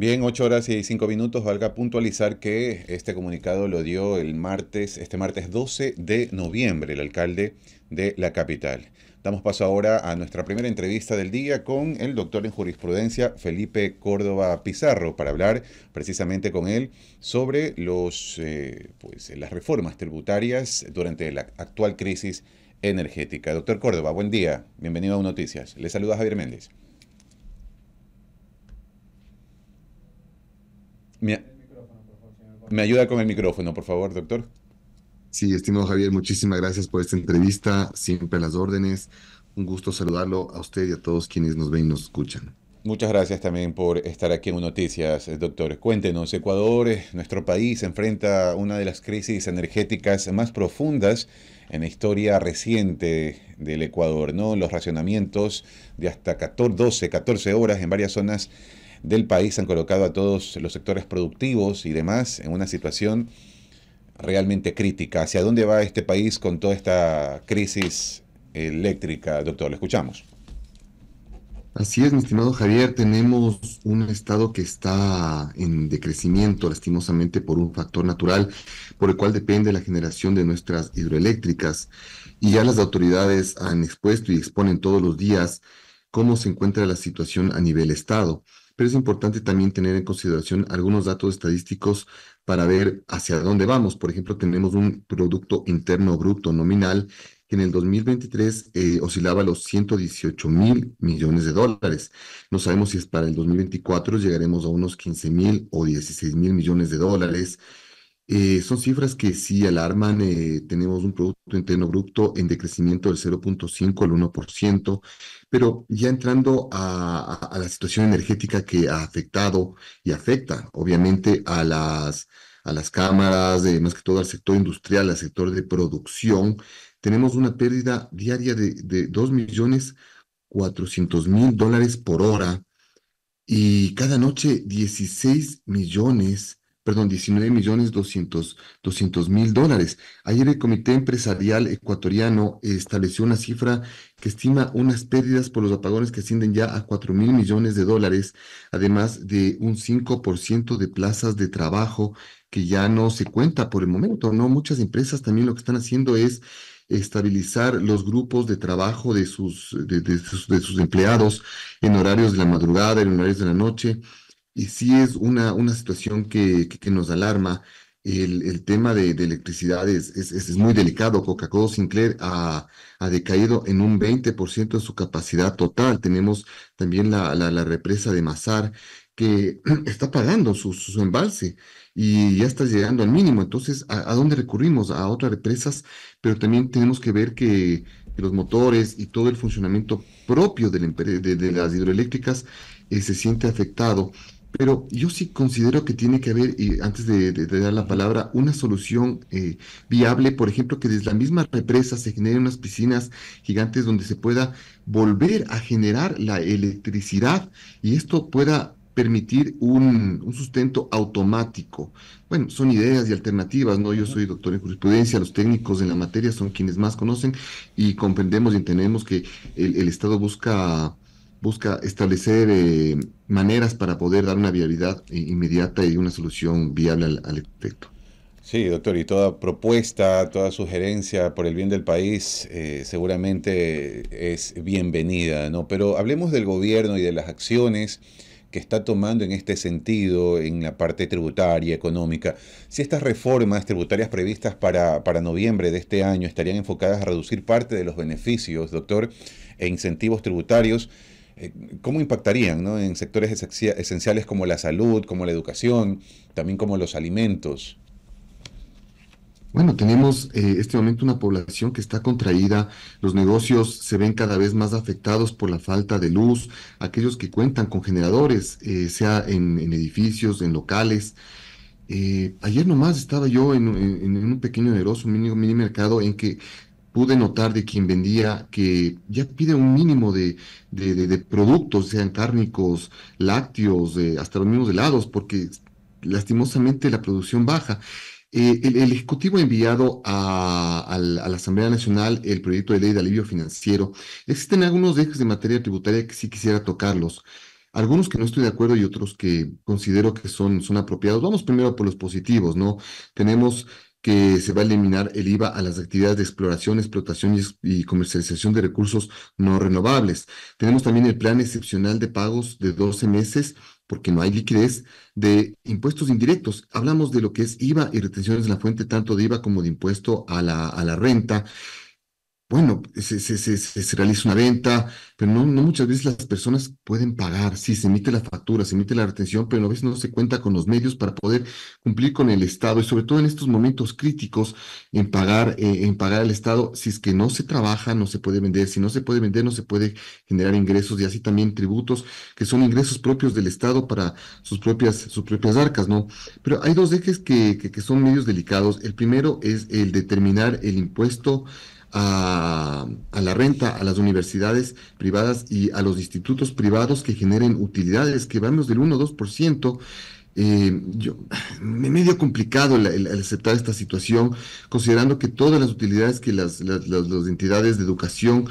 Bien, 8 horas y 5 minutos. Valga puntualizar que este comunicado lo dio el martes, este martes 12 de noviembre, el alcalde de la capital. Damos paso ahora a nuestra primera entrevista del día con el doctor en jurisprudencia Felipe Córdoba Pizarro para hablar precisamente con él sobre los, eh, pues, las reformas tributarias durante la actual crisis energética. Doctor Córdoba, buen día. Bienvenido a Noticias. Le saluda Javier Méndez. Me, ayuda con el micrófono, por favor, doctor. Sí, estimado Javier, muchísimas gracias por esta entrevista, siempre las órdenes. Un gusto saludarlo a usted y a todos quienes nos ven y nos escuchan. Muchas gracias también por estar aquí en Noticias, doctor. Cuéntenos, Ecuador, eh, nuestro país, enfrenta una de las crisis energéticas más profundas en la historia reciente del Ecuador, ¿no? Los racionamientos de hasta 14, 12, 14 horas en varias zonas del país han colocado a todos los sectores productivos y demás en una situación realmente crítica. ¿Hacia dónde va este país con toda esta crisis eléctrica, doctor? Lo escuchamos. Así es, mi estimado Javier, tenemos un estado que está en decrecimiento, lastimosamente, por un factor natural, por el cual depende la generación de nuestras hidroeléctricas. Y ya las autoridades han expuesto y exponen todos los días cómo se encuentra la situación a nivel estado pero es importante también tener en consideración algunos datos estadísticos para ver hacia dónde vamos. Por ejemplo, tenemos un Producto Interno Bruto nominal que en el 2023 eh, oscilaba a los 118 mil millones de dólares. No sabemos si es para el 2024 llegaremos a unos 15 mil o 16 mil millones de dólares. Eh, son cifras que sí alarman. Eh, tenemos un Producto Interno Bruto en decrecimiento del 0.5 al 1%, pero ya entrando a, la situación energética que ha afectado y afecta, obviamente, a las, a las cámaras, eh, más que todo al sector industrial, al sector de producción, tenemos una pérdida diaria de, de millones 400 mil dólares por hora y cada noche 16 millones perdón, 19 millones mil dólares. Ayer el Comité Empresarial Ecuatoriano eh, estableció una cifra que estima unas pérdidas por los apagones que ascienden ya a 4 mil millones de dólares, además de un 5% de plazas de trabajo que ya no se cuenta por el momento, ¿no? Muchas empresas también lo que están haciendo es estabilizar los grupos de trabajo de sus, de, de sus empleados en horarios de la madrugada, en horarios de la noche, y sí es una, una situación que, nos alarma. El, tema de, electricidad es, muy delicado. Coca-Cola Sinclair ha, decaído en un 20% de su capacidad total. Tenemos también la, la, represa de Mazar que está pagando su, embalse y ya está llegando al mínimo. Entonces, ¿a, dónde recurrimos? A otras represas, pero también tenemos que ver que, los motores y todo el funcionamiento propio de, de, las hidroeléctricas eh, se siente afectado. Pero yo sí considero que tiene que haber, y antes de, dar la palabra, una solución eh, viable, por ejemplo, que desde la misma represa se generen unas piscinas gigantes donde se pueda volver a generar la electricidad y esto pueda permitir un, sustento automático. Bueno, son ideas y alternativas, ¿no? Yo soy doctor en jurisprudencia, los técnicos en la materia son quienes más conocen y comprendemos y entendemos que el, el Estado busca busca establecer eh, maneras para poder dar una viabilidad eh, inmediata y una solución viable al, efecto. Sí, doctor, y toda propuesta, toda sugerencia por el bien del país eh, seguramente es bienvenida, ¿no? Pero hablemos del gobierno y de las acciones que está tomando en este sentido, en la parte tributaria, económica. Si estas reformas tributarias previstas para, para noviembre de este año estarían enfocadas a reducir parte de los beneficios, doctor, e incentivos tributarios, ¿Cómo impactarían en sectores esenciales como la salud, como la educación, también como los alimentos? Bueno, tenemos eh, este momento una población que está contraída, los negocios se ven cada vez más afectados por la falta de luz, aquellos que cuentan con generadores, eh, sea en, edificios, en locales. Eh, ayer nomás estaba yo en, un pequeño negocio, un mini, mini mercado, en que pude notar de quien vendía que ya pide un mínimo de, de, productos, sean cárnicos, lácteos, eh, hasta los mismos helados, porque lastimosamente la producción baja. Eh, el, Ejecutivo ha enviado a, la, Asamblea Nacional el proyecto de ley de alivio financiero. Existen algunos ejes de materia tributaria que sí quisiera tocarlos. Algunos que no estoy de acuerdo y otros que considero que son, son apropiados. Vamos primero por los positivos, ¿no? Tenemos que se va a eliminar el IVA a las actividades de exploración, explotación y, comercialización de recursos no renovables. Tenemos también el plan excepcional de pagos de 12 meses porque no hay liquidez de impuestos indirectos. Hablamos de lo que es IVA y retenciones en la fuente tanto de IVA como de impuesto a la, a la renta bueno, se, realiza una venta, pero no, muchas veces las personas pueden pagar. Sí, se emite la factura, se emite la retención, pero a veces no se cuenta con los medios para poder cumplir con el Estado y sobre todo en estos momentos críticos en pagar, eh, en pagar al Estado. Si es que no se trabaja, no se puede vender. Si no se puede vender, no se puede generar ingresos y así también tributos que son ingresos propios del Estado para sus propias, sus propias arcas, ¿no? Pero hay dos ejes que, que, que son medios delicados. El primero es el determinar el impuesto a, la renta, a las universidades privadas y a los institutos privados que generen utilidades, que vamos del 1 o 2%. Eh, yo, me medio complicado el, aceptar esta situación, considerando que todas las utilidades que las, entidades de educación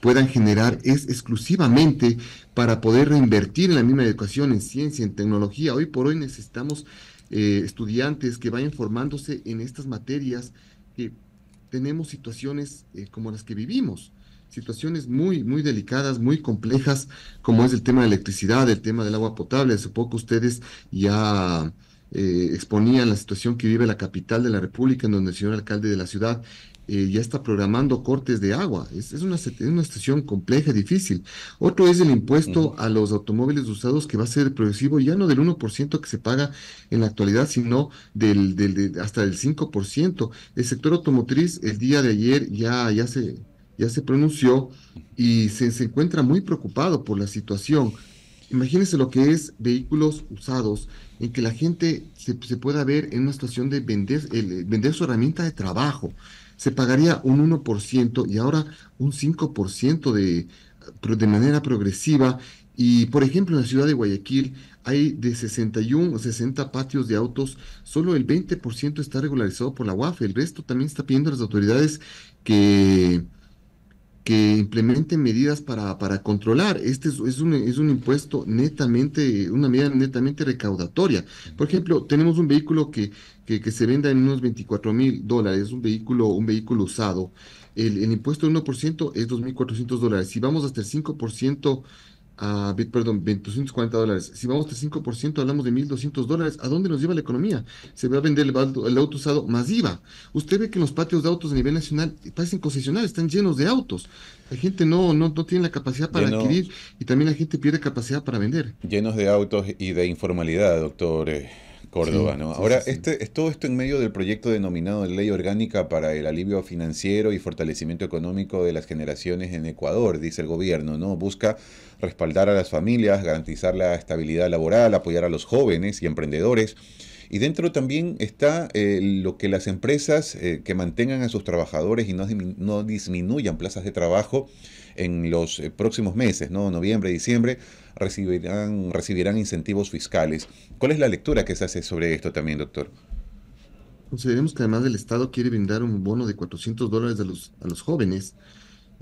puedan generar es exclusivamente para poder reinvertir en la misma educación, en ciencia, en tecnología. Hoy por hoy necesitamos eh, estudiantes que vayan formándose en estas materias que tenemos situaciones eh, como las que vivimos, situaciones muy, muy delicadas, muy complejas, como es el tema de la electricidad, el tema del agua potable. Hace poco ustedes ya eh, exponían la situación que vive la capital de la República, en donde el señor alcalde de la ciudad eh, ya está programando cortes de agua. Es, una, situación compleja difícil. Otro es el impuesto a los automóviles usados que va a ser progresivo, ya no del 1% que se paga en la actualidad, sino del, del hasta el 5%. El sector automotriz el día de ayer ya, ya, se, ya se pronunció y se, encuentra muy preocupado por la situación. Imagínense lo que es vehículos usados, en que la gente se, se pueda ver en una situación de vender, vender su herramienta de trabajo se pagaría un 1% y ahora un 5% de, de manera progresiva. Y por ejemplo, en la ciudad de Guayaquil hay de 61 o 60 patios de autos, solo el 20% está regularizado por la UAF, el resto también está pidiendo a las autoridades que que implementen medidas para, para controlar. Este es, un, es un impuesto netamente, una medida netamente recaudatoria. Por ejemplo, tenemos un vehículo que, que, se venda en unos 24 mil dólares, un vehículo, un vehículo usado. El, el impuesto del 1% es 2.400 dólares. Si vamos hasta el 5%, perdón, 240 dólares. Si vamos de 5%, hablamos de 1.200 dólares. ¿A dónde nos lleva la economía? Se va a vender el, auto usado más IVA. Usted ve que los patios de autos a nivel nacional parecen concesionales, están llenos de autos. La gente no, no, no tiene la capacidad para adquirir y también la gente pierde capacidad para vender. Llenos de autos y de informalidad, doctor. Eh, Córdoba, ¿no? Ahora, este, es todo esto en medio del proyecto denominado Ley Orgánica para el Alivio Financiero y Fortalecimiento Económico de las Generaciones en Ecuador, dice el gobierno, ¿no? Busca respaldar a las familias, garantizar la estabilidad laboral, apoyar a los jóvenes y emprendedores. Y dentro también está eh, lo que las empresas eh, que mantengan a sus trabajadores y no, no disminuyan plazas de trabajo en los eh, próximos meses, ¿no? noviembre, diciembre, recibirán, recibirán incentivos fiscales. ¿Cuál es la lectura que se hace sobre esto también, doctor? Consideremos que además el Estado quiere brindar un bono de 400 dólares a los, a los jóvenes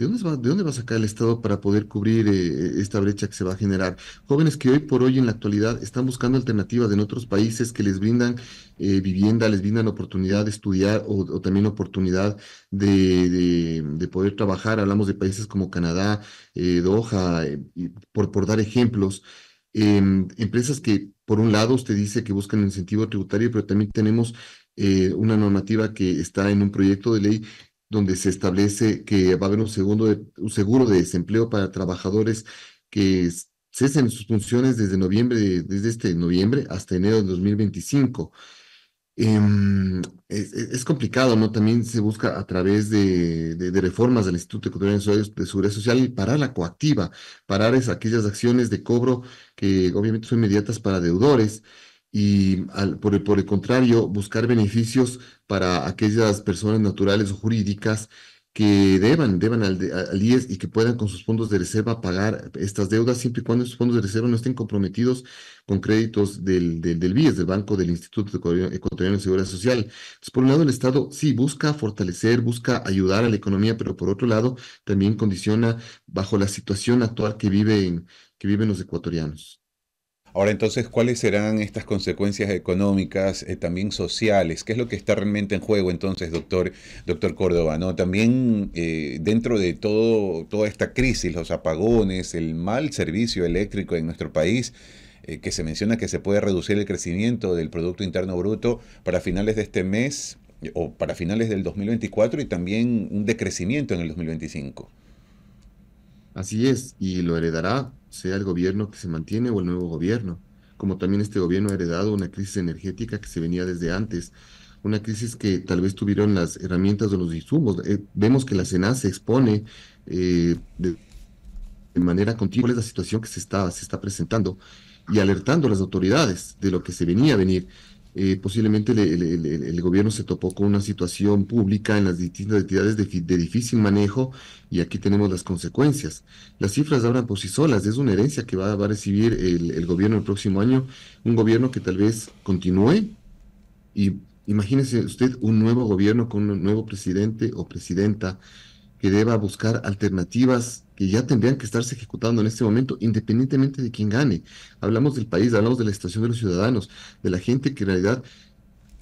¿De dónde, va, a sacar el Estado para poder cubrir eh, esta brecha que se va a generar? Jóvenes que hoy por hoy en la actualidad están buscando alternativas en otros países que les brindan eh, vivienda, les brindan oportunidad de estudiar o, también oportunidad de, poder trabajar. Hablamos de países como Canadá, eh, Doha, por, por dar ejemplos. Em, empresas que, por un lado, usted dice que buscan incentivo tributario, pero también tenemos una normativa que está en un proyecto de ley donde se establece que va a haber un, segundo seguro de desempleo para trabajadores que cesen sus funciones desde noviembre, desde este noviembre hasta enero de 2025. Em, es, complicado, ¿no? También se busca a través de, reformas del Instituto Ecuatoriano de Seguridad Social parar la coactiva, parar aquellas acciones de cobro que obviamente son inmediatas para deudores y por, el, por el contrario, buscar beneficios para aquellas personas naturales o jurídicas que deban, deban al, al, IES y que puedan con sus fondos de reserva pagar estas deudas siempre y cuando sus fondos de reserva no estén comprometidos con créditos del, del, del BIES, del Banco del Instituto Ecuatoriano de Seguridad Social. Entonces, por un lado, el Estado sí busca fortalecer, busca ayudar a la economía, pero por otro lado, también condiciona bajo la situación actual que viven, que viven los ecuatorianos. Ahora entonces, ¿cuáles serán estas consecuencias económicas, eh, también sociales? ¿Qué es lo que está realmente en juego entonces, doctor, doctor Córdoba? ¿no? También eh, dentro de todo, toda esta crisis, los apagones, el mal servicio eléctrico en nuestro país, eh, que se menciona que se puede reducir el crecimiento del Producto Interno Bruto para finales de este mes o para finales del 2024 y también un decrecimiento en el 2025. Así es, y lo heredará sea el gobierno que se mantiene o el nuevo gobierno, como también este gobierno ha heredado una crisis energética que se venía desde antes, una crisis que tal vez tuvieron las herramientas de los insumos. Eh, vemos que la SENA se expone eh, de, manera continua, es la situación que se está, se está presentando y alertando a las autoridades de lo que se venía a venir. Eh, posiblemente el, gobierno se topó con una situación pública en las distintas entidades de, difícil manejo y aquí tenemos las consecuencias. Las cifras hablan por sí solas, es una herencia que va, va a recibir el, gobierno el próximo año, un gobierno que tal vez continúe y imagínese usted un nuevo gobierno con un nuevo presidente o presidenta que deba buscar alternativas y ya tendrían que estarse ejecutando en este momento, independientemente de quién gane. Hablamos del país, hablamos de la situación de los ciudadanos, de la gente que en realidad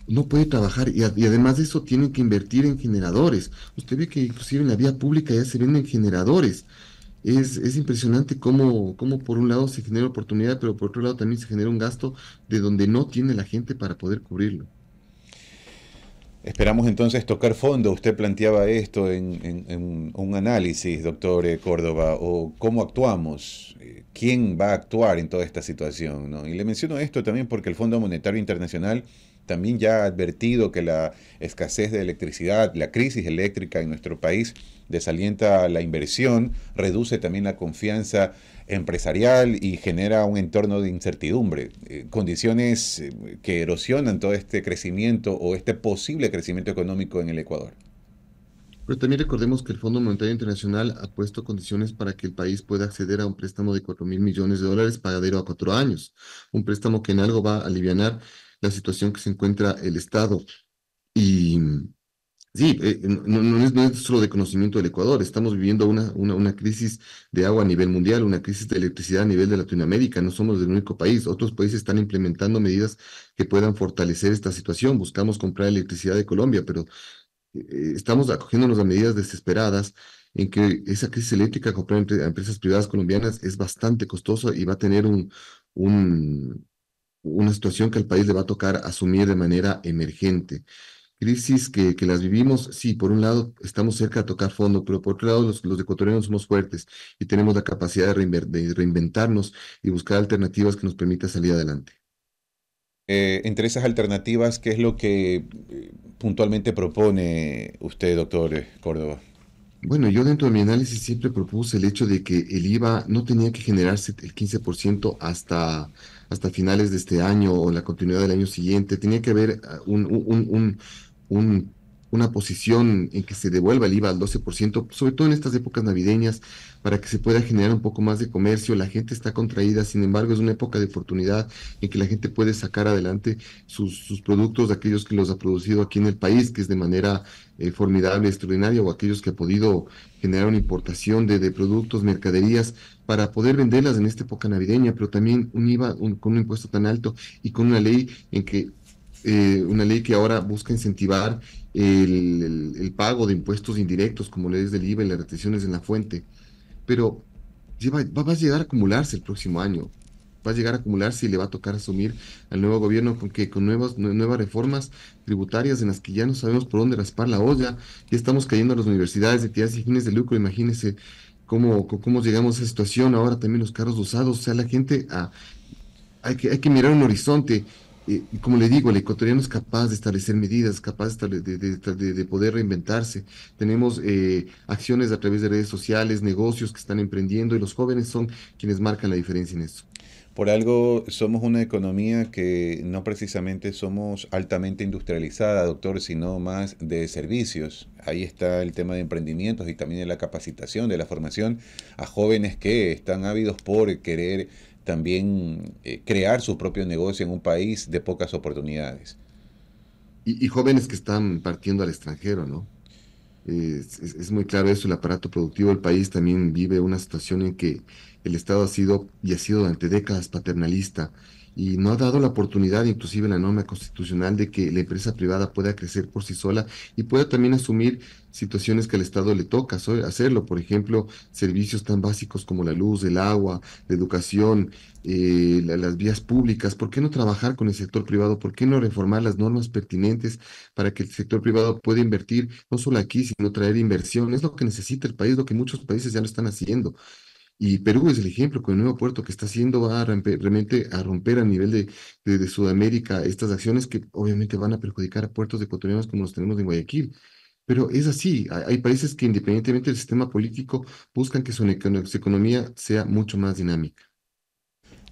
no puede trabajar y, además de eso tienen que invertir en generadores. Usted ve que inclusive en la vía pública ya se venden generadores. Es, es impresionante cómo, cómo, por un lado se genera oportunidad, pero por otro lado también se genera un gasto de donde no tiene la gente para poder cubrirlo. Esperamos entonces tocar fondo. Usted planteaba esto en, en, un análisis, doctor eh, Córdoba, o cómo actuamos, eh, quién va a actuar en toda esta situación. ¿no? Y le menciono esto también porque el Fondo Monetario Internacional también ya ha advertido que la escasez de electricidad, la crisis eléctrica en nuestro país desalienta la inversión, reduce también la confianza empresarial y genera un entorno de incertidumbre, eh, condiciones eh, que erosionan todo este crecimiento o este posible crecimiento económico en el Ecuador. Pero también recordemos que el Fondo Monetario Internacional ha puesto condiciones para que el país pueda acceder a un préstamo de 4 mil millones de dólares pagadero a cuatro años, un préstamo que en algo va a aliviar la situación que se encuentra el Estado. Y sí, eh, no, es, solo de conocimiento del Ecuador, estamos viviendo una, una, una, crisis de agua a nivel mundial, una crisis de electricidad a nivel de Latinoamérica, no somos el único país, otros países están implementando medidas que puedan fortalecer esta situación, buscamos comprar electricidad de Colombia, pero eh, eh, estamos acogiéndonos a medidas desesperadas en que esa crisis eléctrica comprar a empresas privadas colombianas es bastante costosa y va a tener un, un, una situación que al país le va a tocar asumir de manera emergente. Crisis que, las vivimos, sí, por un lado estamos cerca de tocar fondo, pero por otro lado los, ecuatorianos somos fuertes y tenemos la capacidad de, reinventarnos y buscar alternativas que nos permitan salir adelante. Eh, entre esas alternativas, ¿qué es lo que eh, puntualmente propone usted, doctor Córdoba? Bueno, yo dentro de mi análisis siempre propuse el hecho de que el IVA no tenía que generarse el 15% hasta hasta finales de este año o la continuidad del año siguiente. Tenía que haber ah, un, un, un, un una posición en que se devuelva el IVA al 12%, sobre todo en estas épocas navideñas, para que se pueda generar un poco más de comercio. La gente está contraída, sin embargo, es una época de oportunidad en que la gente puede sacar adelante sus, productos, aquellos que los ha producido aquí en el país, que es de manera eh, formidable, extraordinaria, o aquellos que ha podido generar una importación de, productos, mercaderías, para poder venderlas en esta época navideña, pero también un IVA con un impuesto tan alto y con una ley en que eh, una ley que ahora busca incentivar el, pago de impuestos indirectos, como le del IVA y las retenciones en la fuente. Pero lleva, va, a llegar a acumularse el próximo año. Va a llegar a acumularse y le va a tocar asumir al nuevo gobierno con, que, con nuevas, nuevas reformas tributarias en las que ya no sabemos por dónde raspar la olla. Ya estamos cayendo a las universidades, de tías y fines de lucro. Imagínense cómo, cómo llegamos a esa situación. Ahora también los carros usados. O sea, la gente ah, hay que, hay que mirar un horizonte como le digo, el ecuatoriano es capaz de establecer medidas, capaz de, poder reinventarse. Tenemos eh, acciones a través de redes sociales, negocios que están emprendiendo y los jóvenes son quienes marcan la diferencia en eso. Por algo somos una economía que no precisamente somos altamente industrializada, doctor, sino más de servicios. Ahí está el tema de emprendimientos y también de la capacitación, de la formación a jóvenes que están ávidos por querer también eh, crear su propio negocio en un país de pocas oportunidades. Y, jóvenes que están partiendo al extranjero, ¿no? es, es, muy claro eso, el aparato productivo del país también vive una situación en que el Estado ha sido y ha sido durante décadas paternalista y no ha dado la oportunidad, inclusive en la norma constitucional, de que la empresa privada pueda crecer por sí sola y pueda también asumir situaciones que al Estado le toca hacerlo, por ejemplo, servicios tan básicos como la luz, el agua, la educación, eh, las vías públicas, ¿por qué no trabajar con el sector privado? ¿Por qué no reformar las normas pertinentes para que el sector privado pueda invertir no solo aquí, sino traer inversión? Es lo que necesita el país, lo que muchos países ya lo están haciendo. Y Perú es el ejemplo con el nuevo puerto que está haciendo va a romper, realmente a romper a nivel de, de, Sudamérica estas acciones que obviamente van a perjudicar a puertos ecuatorianos como los tenemos en Guayaquil. Pero es así, hay países que independientemente del sistema político buscan que su economía sea mucho más dinámica.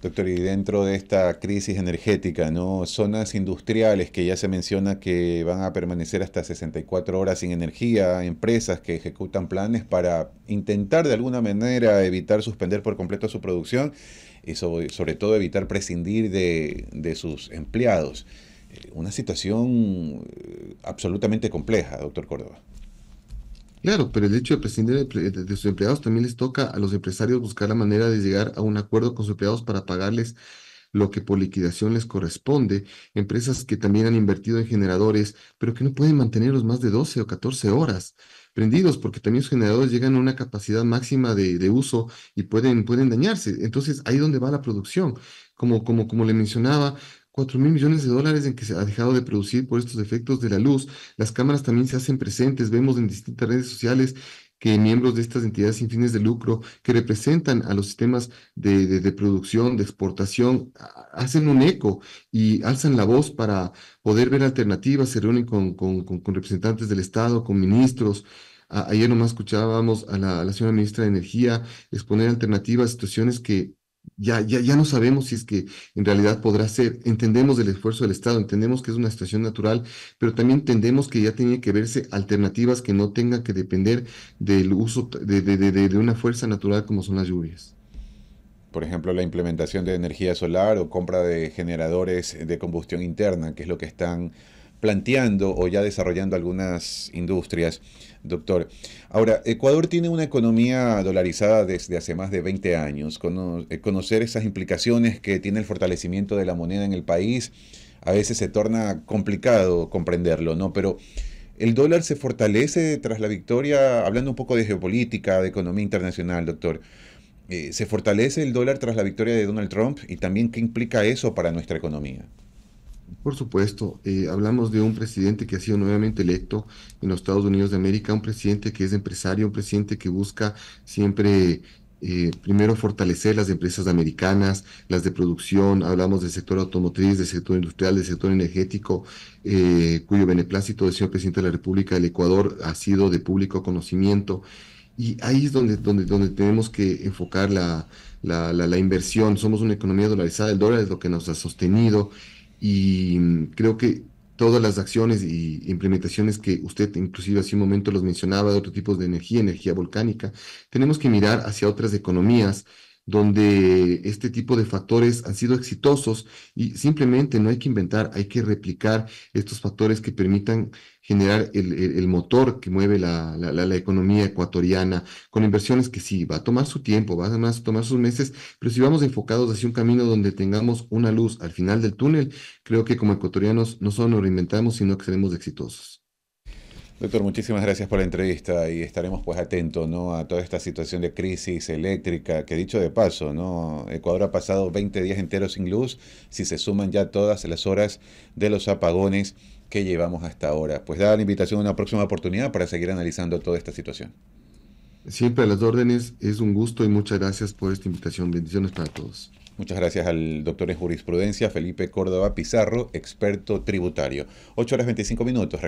Doctor, y dentro de esta crisis energética, ¿no? zonas industriales que ya se menciona que van a permanecer hasta 64 horas sin energía, empresas que ejecutan planes para intentar de alguna manera evitar suspender por completo su producción y sobre, todo evitar prescindir de sus empleados. Eh, una situación eh, absolutamente compleja, doctor Córdoba. Claro, pero el hecho de prescindir de, sus empleados también les toca a los empresarios buscar la manera de llegar a un acuerdo con sus empleados para pagarles lo que por liquidación les corresponde. Empresas que también han invertido en generadores, pero que no pueden mantenerlos más de 12 o 14 horas prendidos, porque también sus generadores llegan a una capacidad máxima de, uso y pueden, pueden dañarse. Entonces, ahí donde va la producción. Como, como, como le mencionaba, 4 mil millones de dólares en que se ha dejado de producir por estos efectos de la luz. Las cámaras también se hacen presentes, vemos en distintas redes sociales que miembros de estas entidades sin fines de lucro que representan a los sistemas de, de, producción, de exportación, hacen un eco y alzan la voz para poder ver alternativas, se reúnen con, con, representantes del Estado, con ministros. ayer nomás escuchábamos a la, a señora ministra de Energía exponer alternativas, situaciones que ya, ya, ya no sabemos si es que en realidad podrá ser. Entendemos el esfuerzo del Estado, entendemos que es una situación natural, pero también entendemos que ya tiene que verse alternativas que no tengan que depender del uso de, de, de, de una fuerza natural como son las lluvias por ejemplo, la implementación de energía solar o compra de generadores de combustión interna, que es lo que están planteando o ya desarrollando algunas industrias, doctor. Ahora, Ecuador tiene una economía dolarizada desde hace más de 20 años. Eh, conocer esas implicaciones que tiene el fortalecimiento de la moneda en el país a veces se torna complicado comprenderlo, ¿no? Pero el dólar se fortalece tras la victoria, hablando un poco de geopolítica, de economía internacional, doctor. Eh, ¿Se fortalece el dólar tras la victoria de Donald Trump? Y también, ¿qué implica eso para nuestra economía? Por supuesto, eh, hablamos de un presidente que ha sido nuevamente electo en los Estados Unidos de América, un presidente que es empresario, un presidente que busca siempre eh, primero fortalecer las empresas americanas, las de producción, hablamos del sector automotriz, del sector industrial, del sector energético, eh, cuyo beneplácito del señor presidente de la República del Ecuador ha sido de público conocimiento. Y ahí es donde, donde, donde tenemos que enfocar la inversión. Somos una economía dolarizada, el dólar es lo que nos ha sostenido y mm, creo que todas las acciones y implementaciones que usted inclusive hace un momento los mencionaba de otros tipos de energía, energía volcánica, tenemos que mirar hacia otras economías donde este tipo de factores han sido exitosos y simplemente no hay que inventar, hay que replicar estos factores que permitan generar el, motor que mueve la, la, economía ecuatoriana, con inversiones que sí, va a tomar su tiempo, va a tomar sus meses, pero si vamos enfocados hacia un camino donde tengamos una luz al final del túnel, creo que como ecuatorianos no solo nos reinventamos, sino que seremos exitosos. Doctor, muchísimas gracias por la entrevista y estaremos pues atentos ¿no? a toda esta situación de crisis eléctrica, que dicho de paso, ¿no? Ecuador ha pasado 20 días enteros sin luz, si se suman ya todas las horas de los apagones que llevamos hasta ahora. Pues da la invitación a una próxima oportunidad para seguir analizando toda esta situación. Siempre a las órdenes, es un gusto y muchas gracias por esta invitación. Bendiciones para todos. Muchas gracias al doctor en jurisprudencia Felipe Córdoba Pizarro, experto tributario. 8 horas 25 minutos.